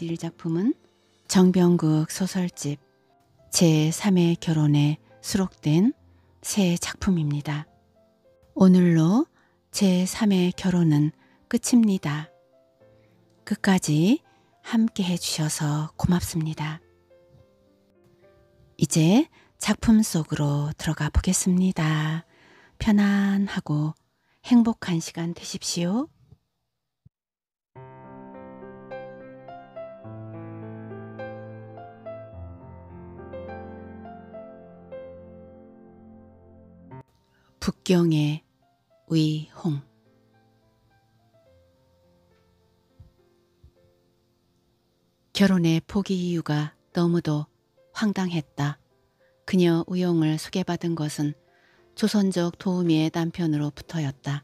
드릴 작품은 정병국 소설집 제3의 결혼에 수록된 새 작품입니다. 오늘로 제3의 결혼은 끝입니다. 끝까지 함께 해주셔서 고맙습니다. 이제 작품 속으로 들어가 보겠습니다. 편안하고 행복한 시간 되십시오. 북경의 위홍 결혼의 포기 이유가 너무도 황당했다. 그녀 우영을 소개받은 것은 조선적 도우미의 남편으로부터였다.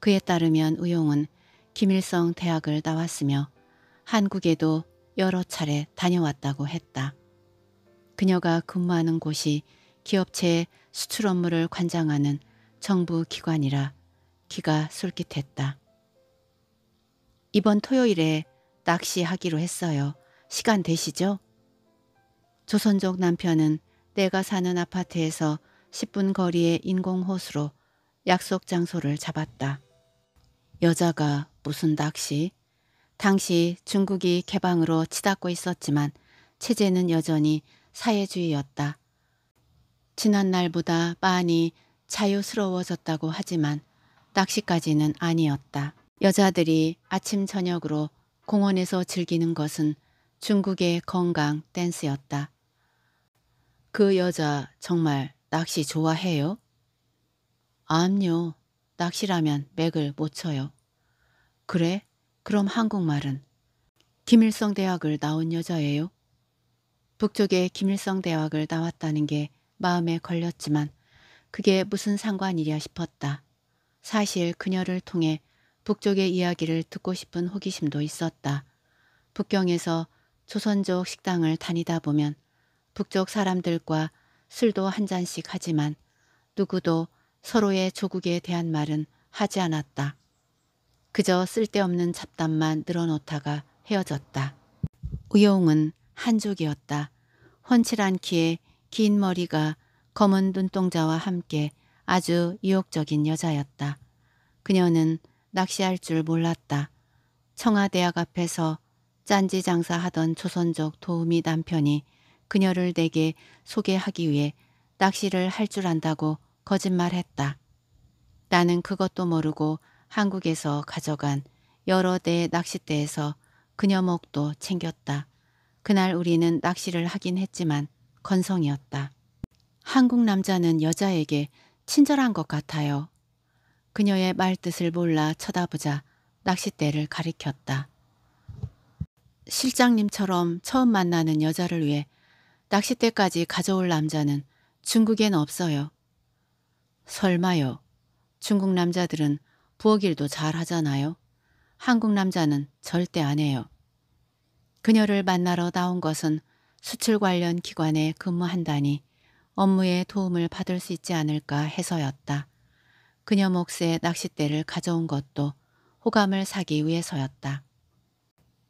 그에 따르면 우영은 김일성 대학을 나왔으며 한국에도 여러 차례 다녀왔다고 했다. 그녀가 근무하는 곳이 기업체의 수출 업무를 관장하는 정부 기관이라 귀가 솔깃했다. 이번 토요일에 낚시하기로 했어요. 시간 되시죠? 조선족 남편은 내가 사는 아파트에서 10분 거리의 인공호수로 약속 장소를 잡았다. 여자가 무슨 낚시? 당시 중국이 개방으로 치닫고 있었지만 체제는 여전히 사회주의였다. 지난날보다 많이 자유스러워졌다고 하지만 낚시까지는 아니었다. 여자들이 아침 저녁으로 공원에서 즐기는 것은 중국의 건강 댄스였다. 그 여자 정말 낚시 좋아해요? 암요. 낚시라면 맥을 못 쳐요. 그래? 그럼 한국말은? 김일성 대학을 나온 여자예요? 북쪽에 김일성 대학을 나왔다는 게 마음에 걸렸지만 그게 무슨 상관이랴 싶었다. 사실 그녀를 통해 북쪽의 이야기를 듣고 싶은 호기심도 있었다. 북경에서 조선족 식당을 다니다 보면 북쪽 사람들과 술도 한 잔씩 하지만 누구도 서로의 조국에 대한 말은 하지 않았다. 그저 쓸데없는 잡담만 늘어놓다가 헤어졌다. 우용은 한족이었다. 훤칠한 키에 긴 머리가 검은 눈동자와 함께 아주 유혹적인 여자였다. 그녀는 낚시할 줄 몰랐다. 청와대학 앞에서 짠지 장사하던 조선족 도우미 남편이 그녀를 내게 소개하기 위해 낚시를 할 줄 안다고 거짓말했다. 나는 그것도 모르고 한국에서 가져간 여러 대의 낚싯대에서 그녀 목도 챙겼다. 그날 우리는 낚시를 하긴 했지만 건성이었다. 한국 남자는 여자에게 친절한 것 같아요. 그녀의 말뜻을 몰라 쳐다보자 낚싯대를 가리켰다. 실장님처럼 처음 만나는 여자를 위해 낚싯대까지 가져올 남자는 중국엔 없어요. 설마요. 중국 남자들은 부엌일도 잘 하잖아요. 한국 남자는 절대 안 해요. 그녀를 만나러 나온 것은 수출 관련 기관에 근무한다니 업무에 도움을 받을 수 있지 않을까 해서였다. 그녀 몫의 낚싯대를 가져온 것도 호감을 사기 위해서였다.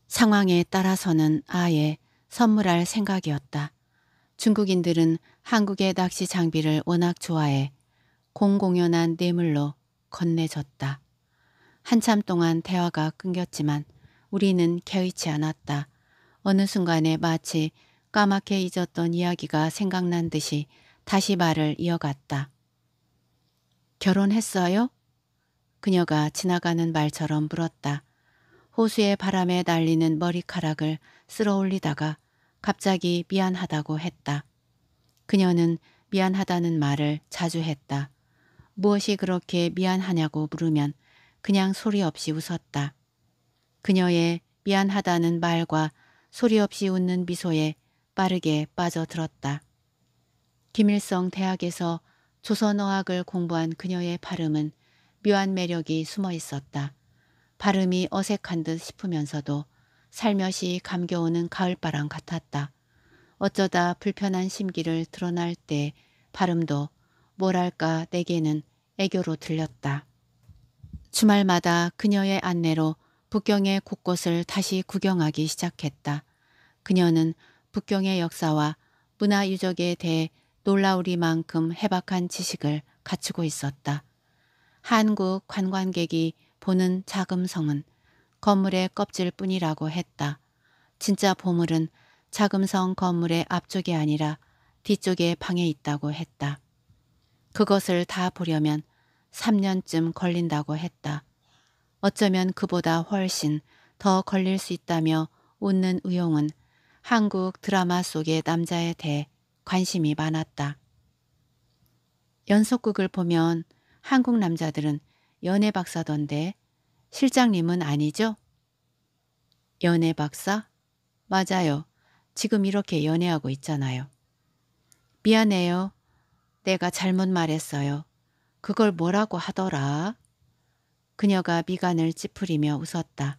상황에 따라서는 아예 선물할 생각이었다. 중국인들은 한국의 낚시 장비를 워낙 좋아해 공공연한 뇌물로 건네졌다 한참 동안 대화가 끊겼지만 우리는 개의치 않았다. 어느 순간에 마치 까맣게 잊었던 이야기가 생각난 듯이 다시 말을 이어갔다. 결혼했어요? 그녀가 지나가는 말처럼 물었다. 호수의 바람에 날리는 머리카락을 쓸어올리다가 갑자기 미안하다고 했다. 그녀는 미안하다는 말을 자주 했다. 무엇이 그렇게 미안하냐고 물으면 그냥 소리 없이 웃었다. 그녀의 미안하다는 말과 소리 없이 웃는 미소에 빠르게 빠져들었다. 김일성 대학에서 조선어학을 공부한 그녀의 발음은 묘한 매력이 숨어 있었다. 발음이 어색한 듯 싶으면서도 살며시 감겨오는 가을바람 같았다. 어쩌다 불편한 심기를 드러날 때 발음도 뭐랄까 내게는 애교로 들렸다. 주말마다 그녀의 안내로 북경의 곳곳을 다시 구경하기 시작했다. 그녀는 북경의 역사와 문화 유적에 대해 놀라우리만큼 해박한 지식을 갖추고 있었다. 한국 관광객이 보는 자금성은 건물의 껍질뿐이라고 했다. 진짜 보물은 자금성 건물의 앞쪽이 아니라 뒤쪽에 방에 있다고 했다. 그것을 다 보려면 3년쯤 걸린다고 했다. 어쩌면 그보다 훨씬 더 걸릴 수 있다며 웃는 의용은 한국 드라마 속의 남자에 대해 관심이 많았다. 연속극을 보면 한국 남자들은 연애 박사던데 실장님은 아니죠? 연애 박사? 맞아요. 지금 이렇게 연애하고 있잖아요. 미안해요. 내가 잘못 말했어요. 그걸 뭐라고 하더라? 그녀가 미간을 찌푸리며 웃었다.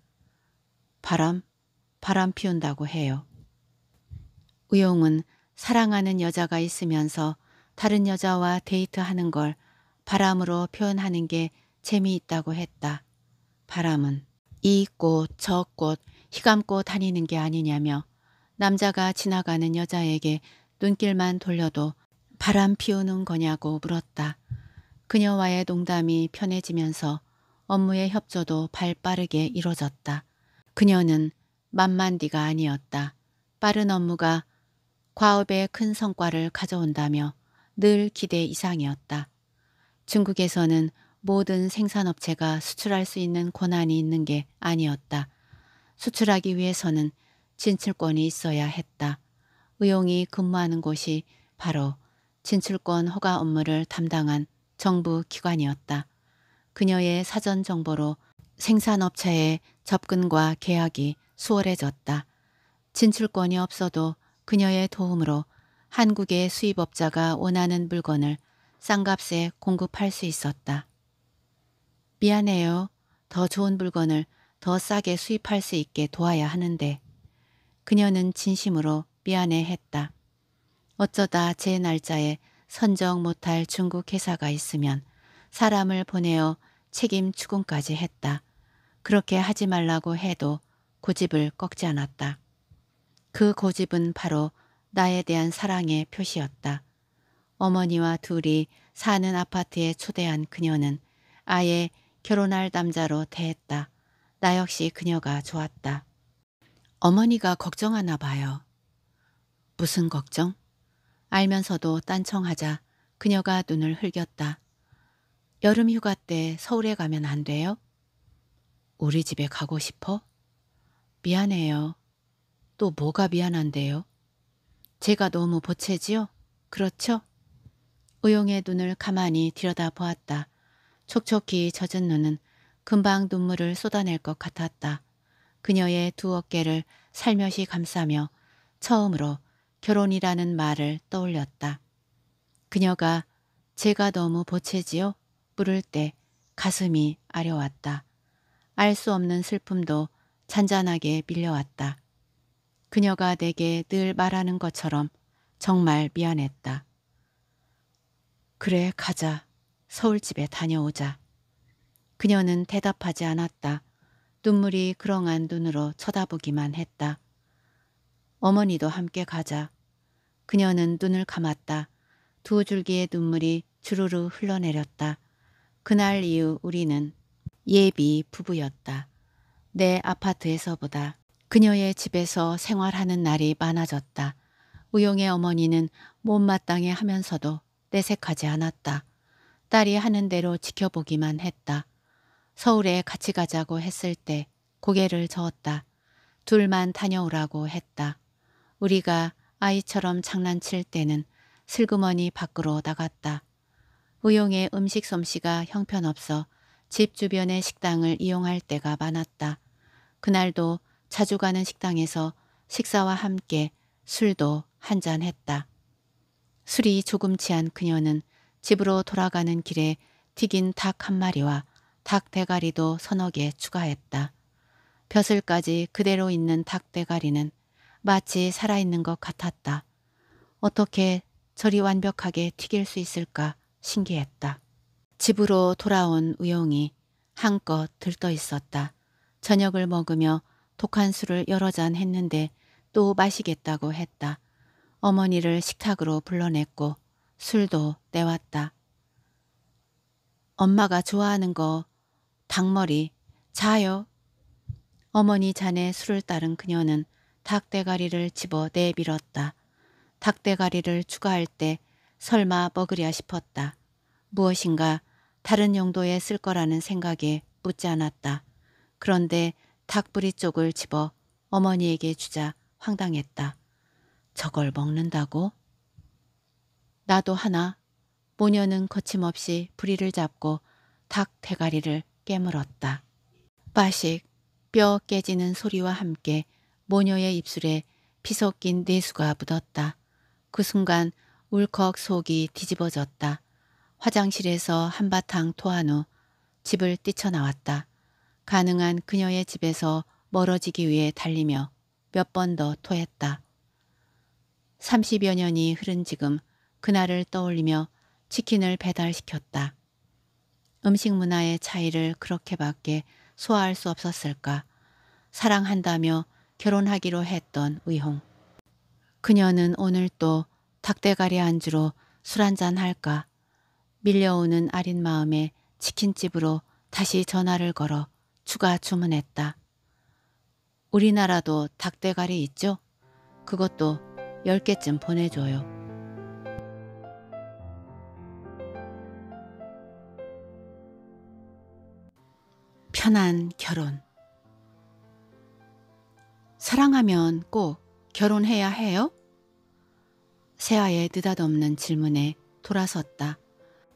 바람, 바람 피운다고 해요. 우영은 사랑하는 여자가 있으면서 다른 여자와 데이트하는 걸 바람으로 표현하는 게 재미있다고 했다. 바람은 이 꽃, 저 꽃, 휘감고 다니는 게 아니냐며 남자가 지나가는 여자에게 눈길만 돌려도 바람 피우는 거냐고 물었다. 그녀와의 농담이 편해지면서 업무의 협조도 발 빠르게 이뤄졌다. 그녀는 만만디가 아니었다. 빠른 업무가 과업에 큰 성과를 가져온다며 늘 기대 이상이었다. 중국에서는 모든 생산업체가 수출할 수 있는 권한이 있는 게 아니었다. 수출하기 위해서는 진출권이 있어야 했다. 의용이 근무하는 곳이 바로 진출권 허가 업무를 담당한 정부 기관이었다. 그녀의 사전 정보로 생산업체의 접근과 계약이 수월해졌다. 진출권이 없어도 그녀의 도움으로 한국의 수입업자가 원하는 물건을 싼값에 공급할 수 있었다. 미안해요. 더 좋은 물건을 더 싸게 수입할 수 있게 도와야 하는데 그녀는 진심으로 미안해했다. 어쩌다 제 날짜에 선정 못할 중국 회사가 있으면 사람을 보내어 책임 추궁까지 했다. 그렇게 하지 말라고 해도 고집을 꺾지 않았다. 그 고집은 바로 나에 대한 사랑의 표시였다. 어머니와 둘이 사는 아파트에 초대한 그녀는 아예 결혼할 남자로 대했다. 나 역시 그녀가 좋았다. 어머니가 걱정하나 봐요. 무슨 걱정? 알면서도 딴청하자 그녀가 눈을 흘겼다. 여름 휴가 때 서울에 가면 안 돼요? 우리 집에 가고 싶어? 미안해요. 또 뭐가 미안한데요? 제가 너무 보채지요? 그렇죠? 우용의 눈을 가만히 들여다보았다. 촉촉히 젖은 눈은 금방 눈물을 쏟아낼 것 같았다. 그녀의 두 어깨를 살며시 감싸며 처음으로 결혼이라는 말을 떠올렸다. 그녀가 제가 너무 보채지요? 부를 때 가슴이 아려왔다. 알 수 없는 슬픔도 잔잔하게 밀려왔다. 그녀가 내게 늘 말하는 것처럼 정말 미안했다. 그래 가자. 서울집에 다녀오자. 그녀는 대답하지 않았다. 눈물이 그렁한 눈으로 쳐다보기만 했다. 어머니도 함께 가자. 그녀는 눈을 감았다. 두 줄기의 눈물이 주르르 흘러내렸다. 그날 이후 우리는 예비 부부였다. 내 아파트에서보다 그녀의 집에서 생활하는 날이 많아졌다. 우영의 어머니는 못마땅해 하면서도 내색하지 않았다. 딸이 하는 대로 지켜보기만 했다. 서울에 같이 가자고 했을 때 고개를 저었다. 둘만 다녀오라고 했다. 우리가 아이처럼 장난칠 때는 슬그머니 밖으로 나갔다. 우용의 음식 솜씨가 형편없어 집 주변의 식당을 이용할 때가 많았다. 그날도 자주 가는 식당에서 식사와 함께 술도 한잔 했다. 술이 조금 취한 그녀는 집으로 돌아가는 길에 튀긴 닭 한 마리와 닭 대가리도 서너 개 추가했다. 벼슬까지 그대로 있는 닭 대가리는 마치 살아있는 것 같았다. 어떻게 저리 완벽하게 튀길 수 있을까 신기했다. 집으로 돌아온 우영이 한껏 들떠 있었다. 저녁을 먹으며 독한 술을 여러 잔 했는데 또 마시겠다고 했다. 어머니를 식탁으로 불러냈고 술도 때왔다. 엄마가 좋아하는 거 닭머리 자요. 어머니 잔에 술을 따른 그녀는 닭대가리를 집어 내밀었다. 닭대가리를 추가할 때 설마 먹으랴 싶었다. 무엇인가 다른 용도에 쓸 거라는 생각에 묻지 않았다. 그런데 닭부리 쪽을 집어 어머니에게 주자 황당했다. 저걸 먹는다고? 나도 하나. 모녀는 거침없이 부리를 잡고 닭 대가리를 깨물었다. 빠식, 뼈 깨지는 소리와 함께 모녀의 입술에 피섞낀 내수가 묻었다. 그 순간 울컥 속이 뒤집어졌다. 화장실에서 한바탕 토한 후 집을 뛰쳐나왔다. 가능한 그녀의 집에서 멀어지기 위해 달리며 몇 번 더 토했다. 30여 년이 흐른 지금 그날을 떠올리며 치킨을 배달시켰다. 음식 문화의 차이를 그렇게밖에 소화할 수 없었을까. 사랑한다며 결혼하기로 했던 의홍. 그녀는 오늘 또 닭대가리 안주로 술 한잔 할까. 밀려오는 아린 마음에 치킨집으로 다시 전화를 걸어 추가 주문했다. 우리나라도 닭대가리 있죠? 그것도 10개쯤 보내줘요. 편한 결혼 사랑하면 꼭 결혼해야 해요? 세아의 느닷없는 질문에 돌아섰다.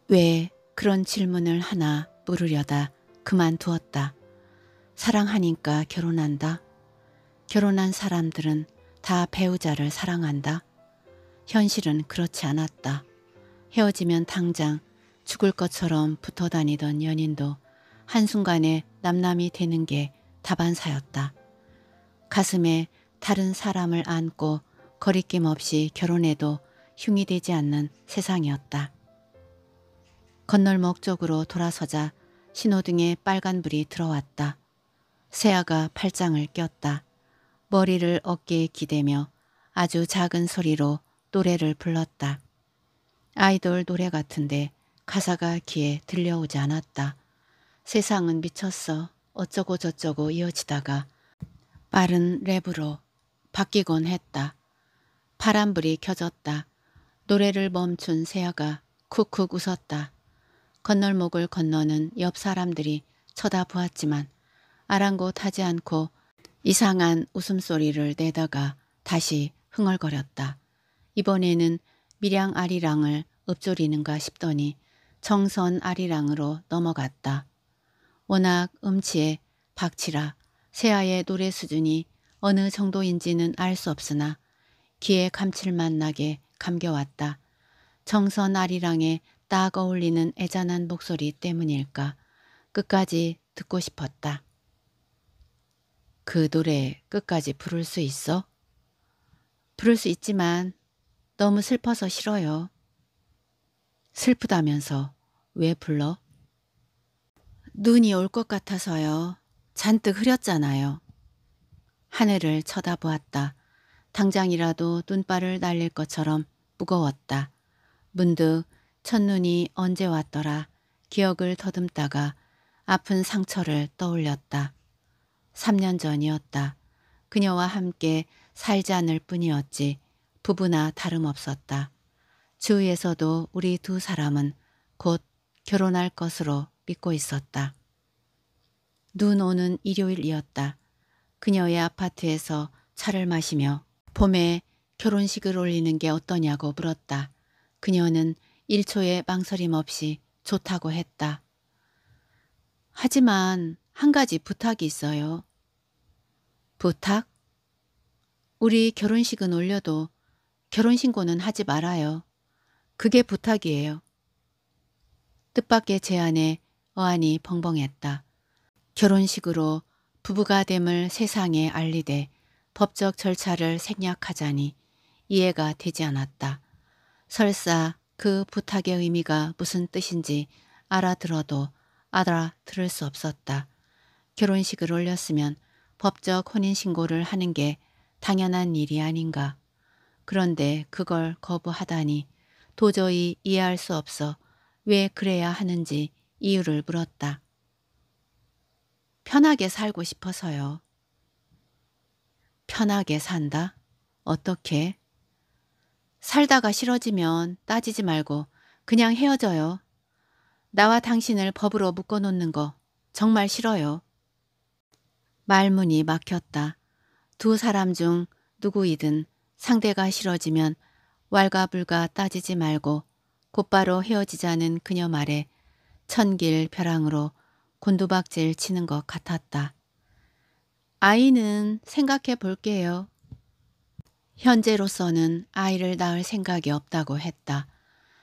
왜 그런 질문을 하나 물으려다 그만두었다. 사랑하니까 결혼한다. 결혼한 사람들은 다 배우자를 사랑한다. 현실은 그렇지 않았다. 헤어지면 당장 죽을 것처럼 붙어 다니던 연인도 한순간에 남남이 되는 게 다반사였다. 가슴에 다른 사람을 안고 거리낌 없이 결혼해도 흉이 되지 않는 세상이었다. 건널목 쪽으로 돌아서자 신호등에 빨간불이 들어왔다. 세아가 팔짱을 꼈다. 머리를 어깨에 기대며 아주 작은 소리로 노래를 불렀다. 아이돌 노래 같은데 가사가 귀에 들려오지 않았다. 세상은 미쳤어 어쩌고 저쩌고 이어지다가 빠른 랩으로 바뀌곤 했다. 파란불이 켜졌다. 노래를 멈춘 세아가 쿡쿡 웃었다. 건널목을 건너는 옆 사람들이 쳐다보았지만 아랑곳하지 않고 이상한 웃음소리를 내다가 다시 흥얼거렸다. 이번에는 밀양 아리랑을 읊조리는가 싶더니 정선 아리랑으로 넘어갔다. 워낙 음치에 박치라 세아의 노래 수준이 어느 정도인지는 알 수 없으나 귀에 감칠맛 나게 감겨왔다. 정선 아리랑에 딱 어울리는 애잔한 목소리 때문일까 끝까지 듣고 싶었다. 그 노래 끝까지 부를 수 있어? 부를 수 있지만 너무 슬퍼서 싫어요. 슬프다면서 왜 불러? 눈이 올 것 같아서요. 잔뜩 흐렸잖아요. 하늘을 쳐다보았다. 당장이라도 눈발을 날릴 것처럼 무거웠다. 문득 첫눈이 언제 왔더라 기억을 더듬다가 아픈 상처를 떠올렸다. 3년 전이었다. 그녀와 함께 살지 않을 뿐이었지 부부나 다름없었다. 주위에서도 우리 두 사람은 곧 결혼할 것으로 믿고 있었다. 눈 오는 일요일이었다. 그녀의 아파트에서 차를 마시며 봄에 결혼식을 올리는 게 어떠냐고 물었다. 그녀는 1초의 망설임 없이 좋다고 했다. 하지만 한 가지 부탁이 있어요. 부탁? 우리 결혼식은 올려도 결혼신고는 하지 말아요. 그게 부탁이에요. 뜻밖의 제안에 어안이 벙벙했다. 결혼식으로 부부가 됨을 세상에 알리되 법적 절차를 생략하자니 이해가 되지 않았다. 설사 그 부탁의 의미가 무슨 뜻인지 알아들어도 알아들을 수 없었다. 결혼식을 올렸으면 법적 혼인신고를 하는 게 당연한 일이 아닌가. 그런데 그걸 거부하다니 도저히 이해할 수 없어 왜 그래야 하는지 이유를 물었다. 편하게 살고 싶어서요. 편하게 산다? 어떻게? 살다가 싫어지면 따지지 말고 그냥 헤어져요. 나와 당신을 법으로 묶어놓는 거 정말 싫어요. 말문이 막혔다. 두 사람 중 누구이든 상대가 싫어지면 왈가불가 따지지 말고 곧바로 헤어지자는 그녀 말에 천길 벼랑으로 곤두박질 치는 것 같았다. 아이는 생각해 볼게요. 현재로서는 아이를 낳을 생각이 없다고 했다.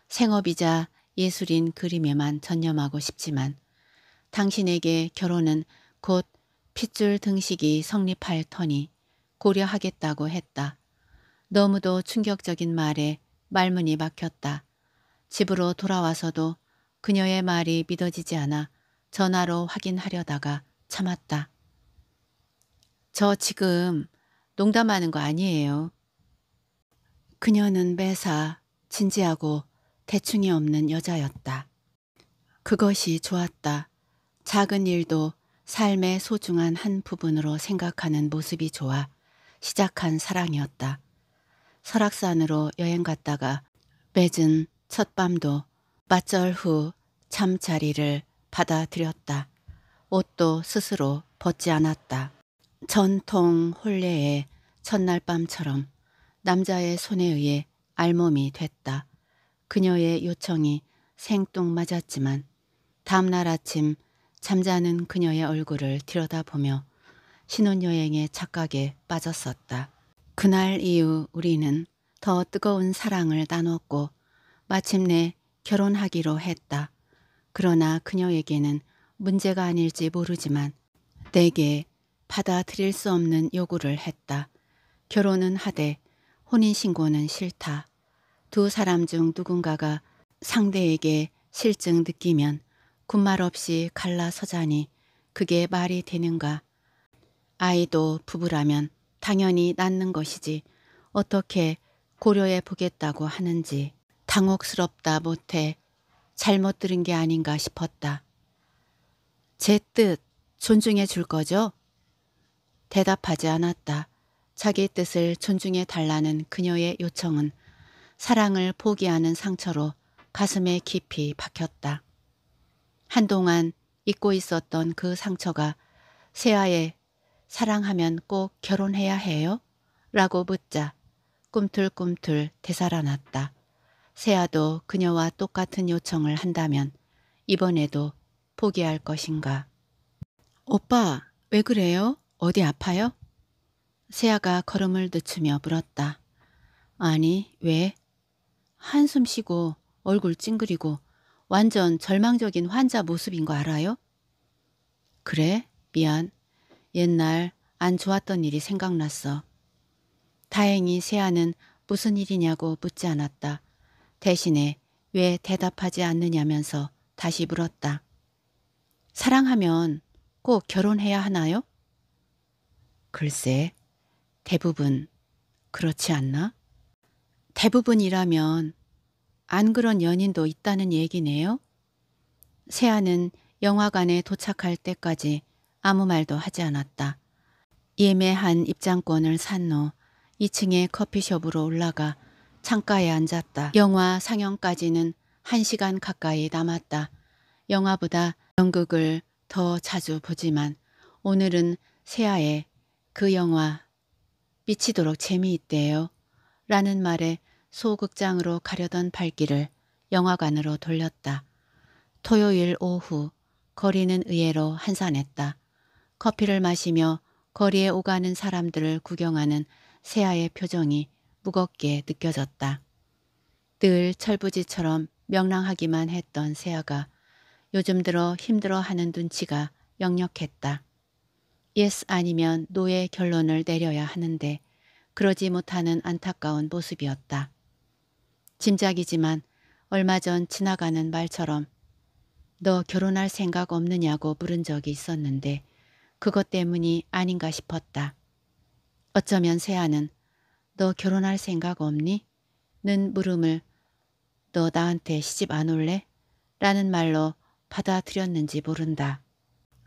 생업이자 예술인 그림에만 전념하고 싶지만 당신에게 결혼은 곧 핏줄 등식이 성립할 터니 고려하겠다고 했다. 너무도 충격적인 말에 말문이 막혔다. 집으로 돌아와서도 그녀의 말이 믿어지지 않아 전화로 확인하려다가 참았다. 저 지금 농담하는 거 아니에요. 그녀는 매사 진지하고 대충이 없는 여자였다. 그것이 좋았다. 작은 일도 삶의 소중한 한 부분으로 생각하는 모습이 좋아 시작한 사랑이었다. 설악산으로 여행 갔다가 맺은 첫 밤도 맞절 후 잠자리를 받아들였다. 옷도 스스로 벗지 않았다. 전통 혼례의 첫날 밤처럼 남자의 손에 의해 알몸이 됐다. 그녀의 요청이 생뚱맞았지만 다음날 아침 잠자는 그녀의 얼굴을 들여다보며 신혼여행의 착각에 빠졌었다. 그날 이후 우리는 더 뜨거운 사랑을 나눴고 마침내 결혼하기로 했다. 그러나 그녀에게는 문제가 아닐지 모르지만 내게 받아들일 수 없는 요구를 했다. 결혼은 하되 혼인신고는 싫다. 두 사람 중 누군가가 상대에게 실증 느끼면 군말 없이 갈라서자니 그게 말이 되는가. 아이도 부부라면 당연히 낳는 것이지 어떻게 고려해 보겠다고 하는지 당혹스럽다 못해 잘못 들은 게 아닌가 싶었다. 제 뜻 존중해 줄 거죠? 대답하지 않았다. 자기 뜻을 존중해 달라는 그녀의 요청은 사랑을 포기하는 상처로 가슴에 깊이 박혔다. 한동안 잊고 있었던 그 상처가 세아의 사랑하면 꼭 결혼해야 해요? 라고 묻자 꿈틀꿈틀 되살아났다. 세아도 그녀와 똑같은 요청을 한다면 이번에도 포기할 것인가. 오빠, 왜 그래요? 어디 아파요? 세아가 걸음을 늦추며 물었다. 아니, 왜? 한숨 쉬고 얼굴 찡그리고 완전 절망적인 환자 모습인 거 알아요? 그래? 미안. 옛날 안 좋았던 일이 생각났어. 다행히 세아는 무슨 일이냐고 묻지 않았다. 대신에 왜 대답하지 않느냐면서 다시 물었다. 사랑하면 꼭 결혼해야 하나요? 글쎄, 대부분 그렇지 않나? 대부분이라면 안 그런 연인도 있다는 얘기네요. 세아는 영화관에 도착할 때까지 아무 말도 하지 않았다. 예매한 입장권을 산 후 2층의 커피숍으로 올라가 창가에 앉았다. 영화 상영까지는 1시간 가까이 남았다. 영화보다 연극을 더 자주 보지만 오늘은 세아의 그 영화 미치도록 재미있대요. 라는 말에 소극장으로 가려던 발길을 영화관으로 돌렸다. 토요일 오후 거리는 의외로 한산했다. 커피를 마시며 거리에 오가는 사람들을 구경하는 세아의 표정이 무겁게 느껴졌다. 늘 철부지처럼 명랑하기만 했던 세아가 요즘 들어 힘들어하는 눈치가 역력했다. 예스 아니면 노의 결론을 내려야 하는데 그러지 못하는 안타까운 모습이었다. 짐작이지만 얼마 전 지나가는 말처럼 너 결혼할 생각 없느냐고 물은 적이 있었는데 그것 때문이 아닌가 싶었다. 어쩌면 세아는 너 결혼할 생각 없니? 는 물음을 너 나한테 시집 안 올래? 라는 말로 받아들였는지 모른다.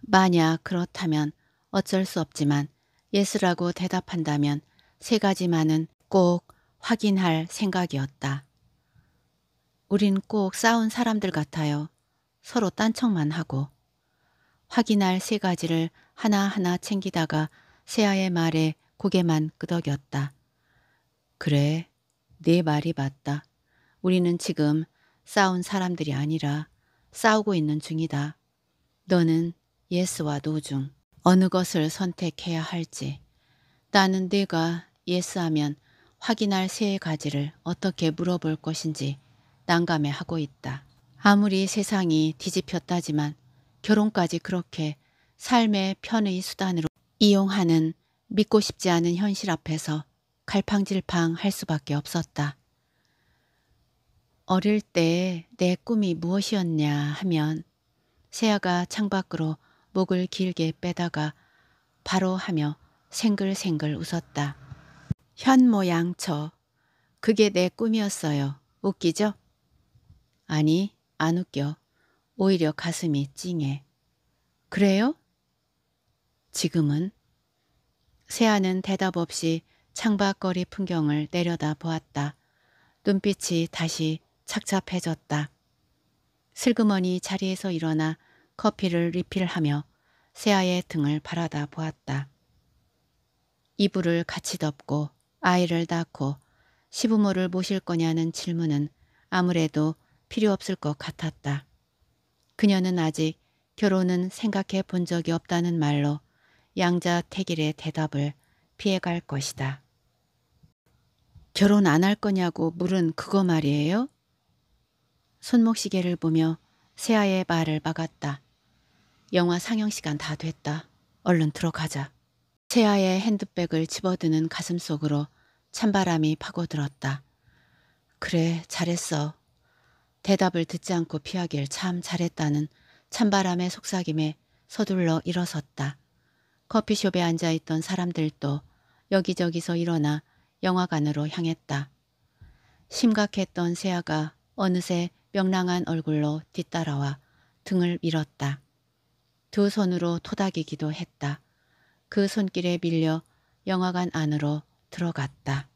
만약 그렇다면 어쩔 수 없지만 예스라고 대답한다면 세 가지만은 꼭 확인할 생각이었다. 우린 꼭 싸운 사람들 같아요. 서로 딴청만 하고. 확인할 세 가지를 하나하나 챙기다가 세아의 말에 고개만 끄덕였다. 그래, 네 말이 맞다. 우리는 지금 싸운 사람들이 아니라 싸우고 있는 중이다. 너는 예스와 노 중 어느 것을 선택해야 할지. 나는 네가 예스하면 확인할 세 가지를 어떻게 물어볼 것인지 난감해하고 있다. 아무리 세상이 뒤집혔다지만 결혼까지 그렇게 삶의 편의 수단으로 이용하는 믿고 싶지 않은 현실 앞에서 갈팡질팡 할 수밖에 없었다. 어릴 때 내 꿈이 무엇이었냐 하면 세아가 창밖으로 목을 길게 빼다가 바로 하며 생글생글 웃었다. 현 모양처. 그게 내 꿈이었어요. 웃기죠? 아니 안 웃겨. 오히려 가슴이 찡해. 그래요? 지금은? 세아는 대답 없이 창밖거리 풍경을 내려다 보았다. 눈빛이 다시 착잡해졌다. 슬그머니 자리에서 일어나 커피를 리필하며 세아의 등을 바라다 보았다. 이불을 같이 덮고 아이를 낳고 시부모를 모실 거냐는 질문은 아무래도 필요 없을 것 같았다. 그녀는 아직 결혼은 생각해 본 적이 없다는 말로 양자 태길의 대답을 피해갈 것이다. 결혼 안 할 거냐고 물은 그거 말이에요? 손목시계를 보며 세아의 말을 막았다. 영화 상영 시간 다 됐다. 얼른 들어가자. 세아의 핸드백을 집어드는 가슴 속으로 찬바람이 파고들었다. 그래 잘했어. 대답을 듣지 않고 피하길 참 잘했다는 찬바람의 속삭임에 서둘러 일어섰다. 커피숍에 앉아있던 사람들도 여기저기서 일어나 영화관으로 향했다. 심각했던 세아가 어느새 명랑한 얼굴로 뒤따라와 등을 밀었다. 두 손으로 토닥이기도 했다. 그 손길에 밀려 영화관 안으로 들어갔다.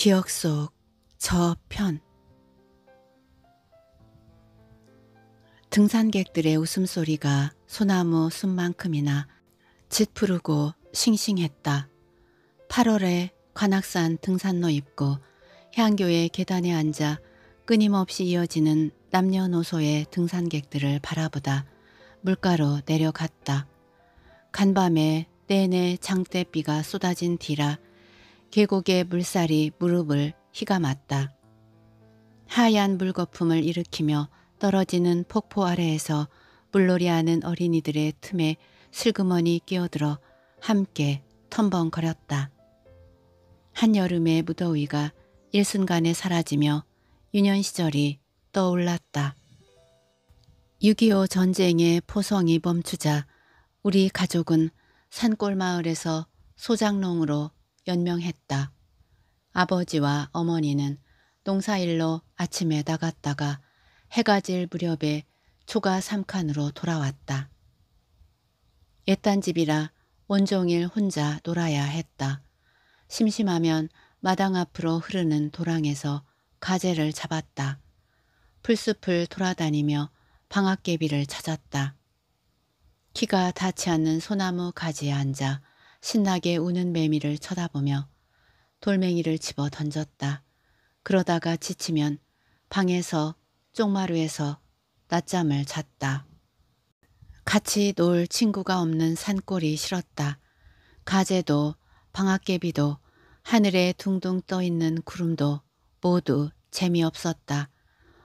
기억 속 저 편 등산객들의 웃음소리가 소나무 숨만큼이나 짙푸르고 싱싱했다. 8월에 관악산 등산로 입구 향교의 계단에 앉아 끊임없이 이어지는 남녀노소의 등산객들을 바라보다 물가로 내려갔다. 간밤에 내내 장대비가 쏟아진 뒤라 계곡의 물살이 무릎을 휘감았다. 하얀 물거품을 일으키며 떨어지는 폭포 아래에서 물놀이하는 어린이들의 틈에 슬그머니 끼어들어 함께 텀벙거렸다. 한여름의 무더위가 일순간에 사라지며 유년 시절이 떠올랐다. 6.25 전쟁의 포성이 멈추자 우리 가족은 산골 마을에서 소장농으로 연명했다. 아버지와 어머니는 농사일로 아침에 나갔다가 해가 질 무렵에 초가 삼칸으로 돌아왔다. 옛단 집이라 온종일 혼자 놀아야 했다. 심심하면 마당 앞으로 흐르는 도랑에서 가재를 잡았다. 풀숲을 돌아다니며 방앗개비를 찾았다. 키가 닿지 않는 소나무 가지에 앉아 신나게 우는 매미를 쳐다보며 돌멩이를 집어 던졌다. 그러다가 지치면 방에서 쪽마루에서 낮잠을 잤다. 같이 놀 친구가 없는 산골이 싫었다. 가재도 방앗개비도 하늘에 둥둥 떠있는 구름도 모두 재미없었다.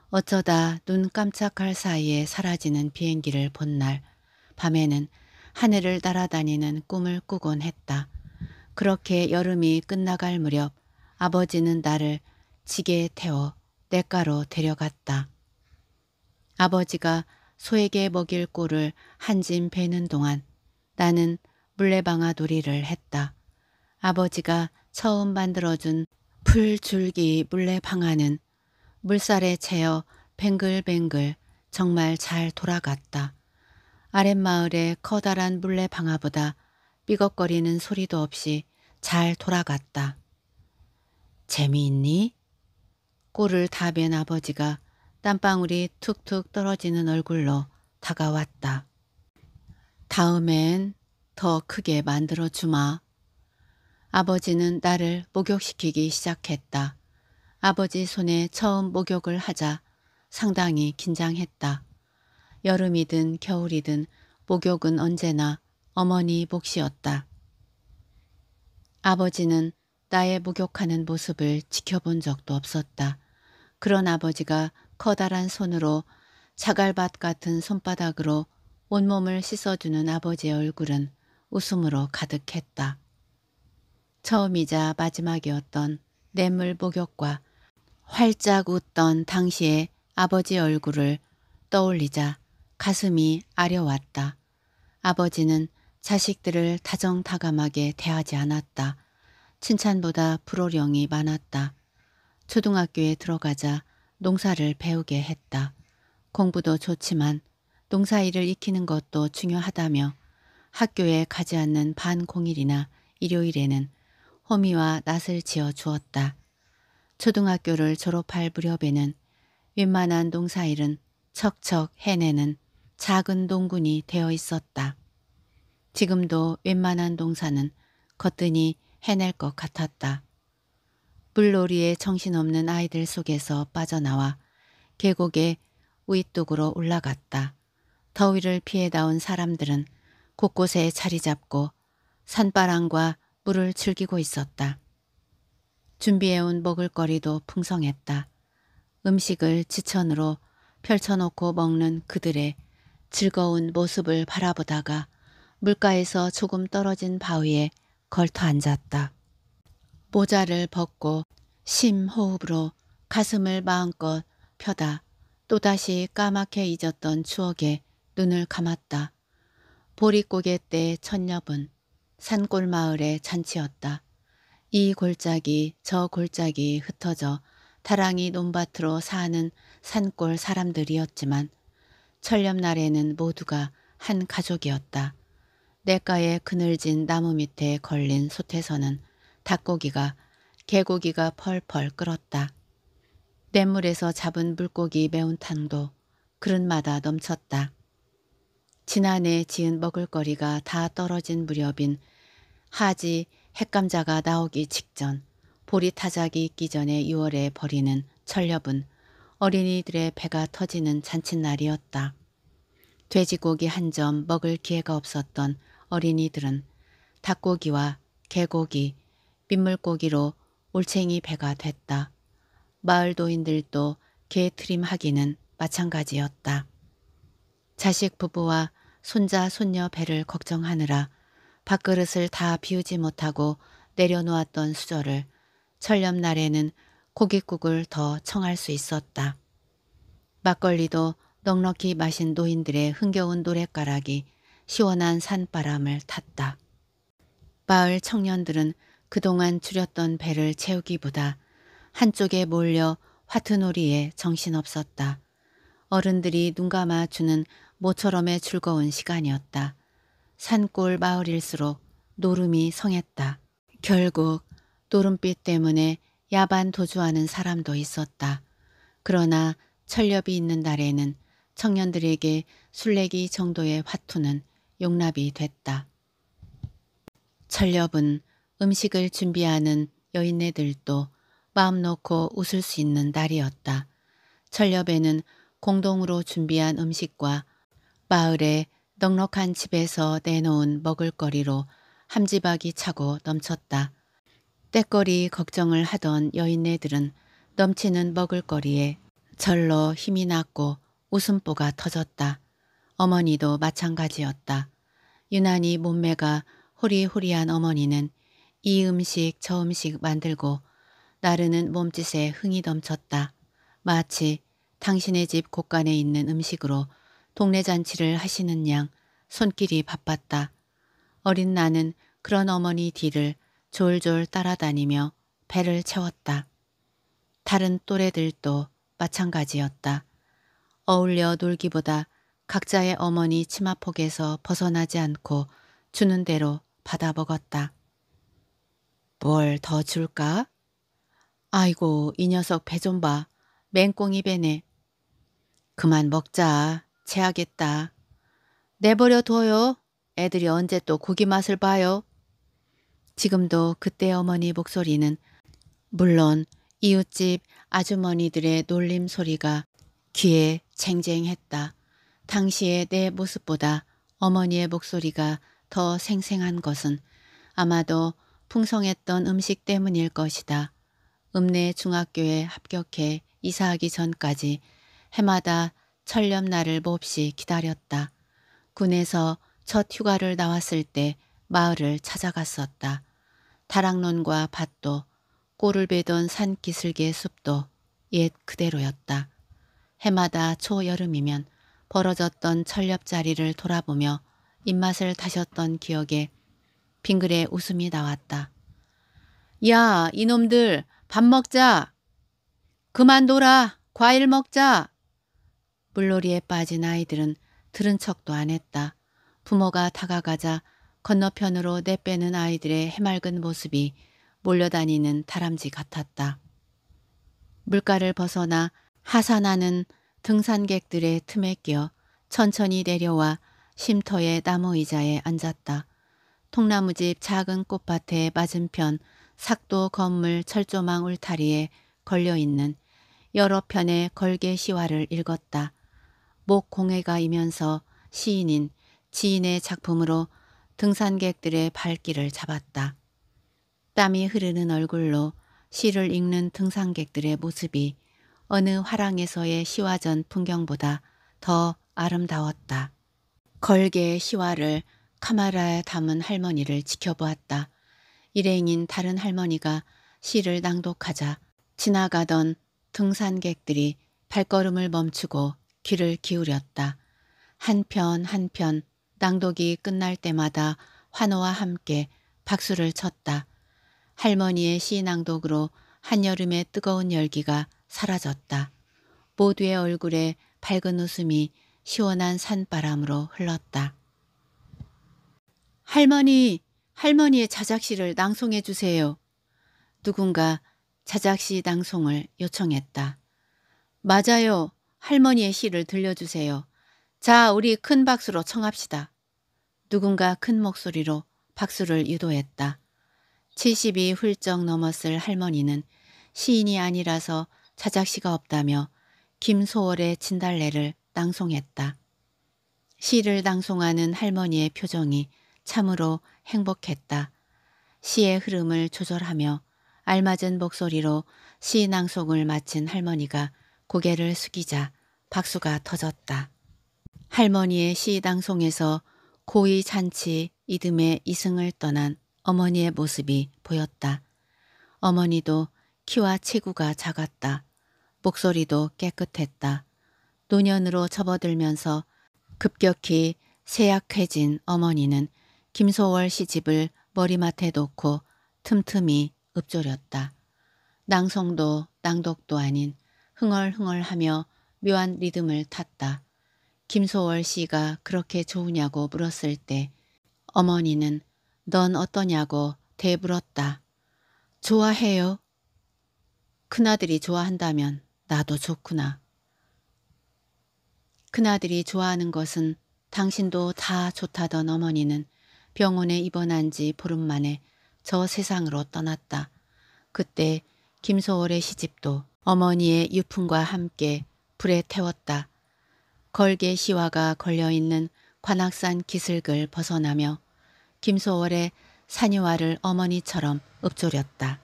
어쩌다 눈 깜짝할 사이에 사라지는 비행기를 본 날 밤에는 하늘을 따라다니는 꿈을 꾸곤 했다. 그렇게 여름이 끝나갈 무렵 아버지는 나를 지게에 태워 냇가로 데려갔다. 아버지가 소에게 먹일 꼴을 한 짐 베는 동안 나는 물레방아 놀이를 했다. 아버지가 처음 만들어준 풀줄기 물레방아는 물살에 채어 뱅글뱅글 정말 잘 돌아갔다. 아랫마을의 커다란 물레방아보다 삐걱거리는 소리도 없이 잘 돌아갔다. 재미있니? 꼴을 다맨 아버지가 땀방울이 툭툭 떨어지는 얼굴로 다가왔다. 다음엔 더 크게 만들어 주마. 아버지는 나를 목욕시키기 시작했다. 아버지 손에 처음 목욕을 하자 상당히 긴장했다. 여름이든 겨울이든 목욕은 언제나 어머니 몫이었다. 아버지는 나의 목욕하는 모습을 지켜본 적도 없었다. 그런 아버지가 커다란 손으로 자갈밭 같은 손바닥으로 온몸을 씻어주는 아버지의 얼굴은 웃음으로 가득했다. 처음이자 마지막이었던 냇물 목욕과 활짝 웃던 당시의 아버지 얼굴을 떠올리자 가슴이 아려왔다. 아버지는 자식들을 다정다감하게 대하지 않았다. 칭찬보다 불호령이 많았다. 초등학교에 들어가자 농사를 배우게 했다. 공부도 좋지만 농사일을 익히는 것도 중요하다며 학교에 가지 않는 반공일이나 일요일에는 호미와 낫을 지어 주었다. 초등학교를 졸업할 무렵에는 웬만한 농사일은 척척 해내는 작은 동군이 되어 있었다. 지금도 웬만한 동사는 거뜬히 해낼 것 같았다. 불놀이에 정신없는 아이들 속에서 빠져나와 계곡의 우이뚝으로 올라갔다. 더위를 피해 나온 사람들은 곳곳에 자리 잡고 산바람과 물을 즐기고 있었다. 준비해온 먹을거리도 풍성했다. 음식을 지천으로 펼쳐놓고 먹는 그들의 즐거운 모습을 바라보다가 물가에서 조금 떨어진 바위에 걸터 앉았다. 모자를 벗고 심호흡으로 가슴을 마음껏 펴다 또다시 까맣게 잊었던 추억에 눈을 감았다. 보릿고개 때첫 n 은 산골 마을의 잔치였다. 이 골짜기 저 골짜기 흩어져 다랑이 논밭으로 사는 산골 사람들이었지만 철렴날에는 모두가 한 가족이었다. 내가에 그늘진 나무 밑에 걸린 솥에서는 닭고기가 개고기가 펄펄 끓었다. 냇물에서 잡은 물고기 매운탕도 그릇마다 넘쳤다. 지난해 지은 먹을거리가 다 떨어진 무렵인 하지 핵감자가 나오기 직전 보리타작이 있기 전에 6월에 벌이는 철렵은 어린이들의 배가 터지는 잔칫날이었다. 돼지고기 한 점 먹을 기회가 없었던 어린이들은 닭고기와 개고기, 민물고기로 올챙이 배가 됐다. 마을도인들도 개 트림하기는 마찬가지였다. 자식 부부와 손자 손녀 배를 걱정하느라 밥그릇을 다 비우지 못하고 내려놓았던 수저를 철렴날에는 고깃국을 더 청할 수 있었다. 막걸리도 넉넉히 마신 노인들의 흥겨운 노랫가락이 시원한 산바람을 탔다. 마을 청년들은 그동안 줄였던 배를 채우기보다 한쪽에 몰려 화투놀이에 정신없었다. 어른들이 눈 감아 주는 모처럼의 즐거운 시간이었다. 산골 마을일수록 노름이 성했다. 결국 노름빛 때문에 야반 도주하는 사람도 있었다. 그러나 철렵이 있는 날에는 청년들에게 술래기 정도의 화투는 용납이 됐다. 철렵은 음식을 준비하는 여인네들도 마음 놓고 웃을 수 있는 날이었다. 철렵에는 공동으로 준비한 음식과 마을의 넉넉한 집에서 내놓은 먹을거리로 함지박이 차고 넘쳤다. 때거리 걱정을 하던 여인네들은 넘치는 먹을거리에 절로 힘이 났고 웃음보가 터졌다. 어머니도 마찬가지였다. 유난히 몸매가 호리호리한 어머니는 이 음식 저 음식 만들고 나르는 몸짓에 흥이 넘쳤다. 마치 당신의 집 곳간에 있는 음식으로 동네 잔치를 하시는 양 손길이 바빴다. 어린 나는 그런 어머니 뒤를 졸졸 따라다니며 배를 채웠다. 다른 또래들도 마찬가지였다. 어울려 놀기보다 각자의 어머니 치마폭에서 벗어나지 않고 주는 대로 받아 먹었다. 뭘 더 줄까? 아이고 이 녀석 배 좀 봐. 맹꽁이 배네. 그만 먹자. 체하겠다. 내버려 둬요. 애들이 언제 또 고기 맛을 봐요. 지금도 그때 어머니 목소리는 물론 이웃집 아주머니들의 놀림 소리가 귀에 쟁쟁했다. 당시의 내 모습보다 어머니의 목소리가 더 생생한 것은 아마도 풍성했던 음식 때문일 것이다. 읍내 중학교에 합격해 이사하기 전까지 해마다 철렴날을 몹시 기다렸다. 군에서 첫 휴가를 나왔을 때 마을을 찾아갔었다. 다락논과 밭도 꼴을 베던 산기슭의 숲도 옛 그대로였다. 해마다 초여름이면 벌어졌던 철렵자리를 돌아보며 입맛을 다셨던 기억에 빙글에 웃음이 나왔다. 야 이놈들 밥 먹자. 그만 놀아 과일 먹자. 물놀이에 빠진 아이들은 들은 척도 안 했다. 부모가 다가가자 건너편으로 내빼는 아이들의 해맑은 모습이 몰려다니는 다람쥐 같았다. 물가를 벗어나 하산하는 등산객들의 틈에 끼어 천천히 내려와 쉼터의 나무 의자에 앉았다. 통나무집 작은 꽃밭의 맞은편 삭도 건물 철조망 울타리에 걸려있는 여러 편의 걸개 시화를 읽었다. 목 공해가 이면서 시인인 지인의 작품으로 등산객들의 발길을 잡았다. 땀이 흐르는 얼굴로 시를 읽는 등산객들의 모습이 어느 화랑에서의 시화전 풍경보다 더 아름다웠다. 걸개의 시화를 카메라에 담은 할머니를 지켜보았다. 일행인 다른 할머니가 시를 낭독하자 지나가던 등산객들이 발걸음을 멈추고 귀를 기울였다. 한편 한편 낭독이 끝날 때마다 환호와 함께 박수를 쳤다. 할머니의 시 낭독으로 한여름의 뜨거운 열기가 사라졌다. 모두의 얼굴에 밝은 웃음이 시원한 산바람으로 흘렀다. 할머니, 할머니의 자작시를 낭송해 주세요. 누군가 자작시 낭송을 요청했다. 맞아요. 할머니의 시를 들려주세요. 자, 우리 큰 박수로 청합시다. 누군가 큰 목소리로 박수를 유도했다. 70이 훌쩍 넘었을 할머니는 시인이 아니라서 자작시가 없다며 김소월의 진달래를 낭송했다. 시를 낭송하는 할머니의 표정이 참으로 행복했다. 시의 흐름을 조절하며 알맞은 목소리로 시 낭송을 마친 할머니가 고개를 숙이자 박수가 터졌다. 할머니의 시당송에서 고이 잔치 이듬해 이승을 떠난 어머니의 모습이 보였다. 어머니도 키와 체구가 작았다. 목소리도 깨끗했다. 노년으로 접어들면서 급격히 세약해진 어머니는 김소월 시집을 머리맡에 놓고 틈틈이 읊조렸다. 낭송도 낭독도 아닌 흥얼흥얼하며 묘한 리듬을 탔다. 김소월 씨가 그렇게 좋으냐고 물었을 때 어머니는 넌 어떠냐고 대물었다. 좋아해요. 큰아들이 좋아한다면 나도 좋구나. 큰아들이 좋아하는 것은 당신도 다 좋다던 어머니는 병원에 입원한 지 보름 만에 저 세상으로 떠났다. 그때 김소월의 시집도 어머니의 유품과 함께 불에 태웠다. 걸개 시화가 걸려있는 관악산 기슭을 벗어나며 김소월의 산이화를 어머니처럼 읊조렸다.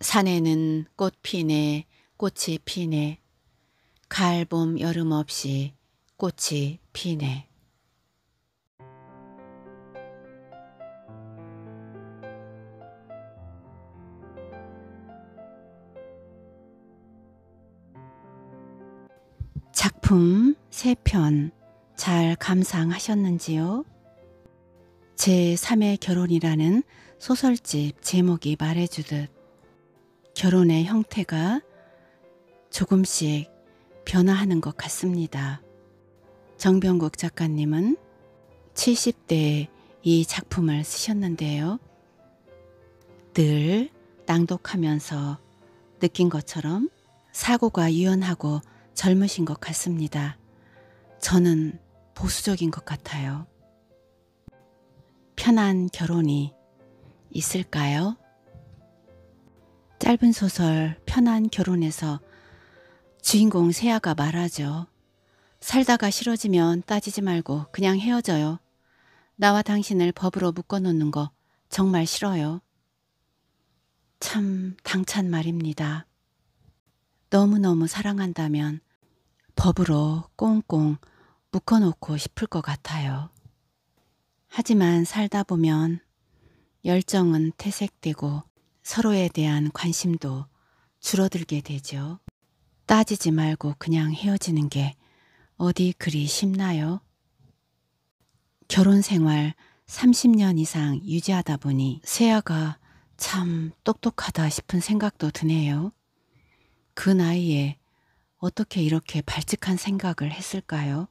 산에는 꽃 피네 꽃이 피네 가봄 여름 없이 꽃이 피네 작품 3편 잘 감상하셨는지요? 제3의 결혼이라는 소설집 제목이 말해주듯 결혼의 형태가 조금씩 변화하는 것 같습니다. 정병국 작가님은 70대에 이 작품을 쓰셨는데요. 늘 낭독하면서 느낀 것처럼 사고가 유연하고 젊으신 것 같습니다. 저는 보수적인 것 같아요. 편한 결혼이 있을까요? 짧은 소설 편한 결혼에서 주인공 세아가 말하죠. 살다가 싫어지면 따지지 말고 그냥 헤어져요. 나와 당신을 법으로 묶어놓는 거 정말 싫어요. 참 당찬 말입니다. 너무너무 사랑한다면 법으로 꽁꽁 묶어놓고 싶을 것 같아요. 하지만 살다 보면 열정은 퇴색되고 서로에 대한 관심도 줄어들게 되죠. 따지지 말고 그냥 헤어지는 게 어디 그리 쉽나요? 결혼 생활 30년 이상 유지하다 보니 세아가 참 똑똑하다 싶은 생각도 드네요. 그 나이에 어떻게 이렇게 발칙한 생각을 했을까요?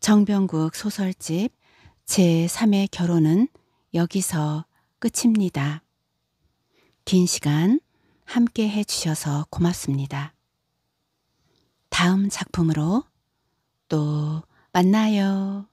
정병국 소설집 제3의 결혼은 여기서 끝입니다. 긴 시간 함께 해주셔서 고맙습니다. 다음 작품으로 또 만나요.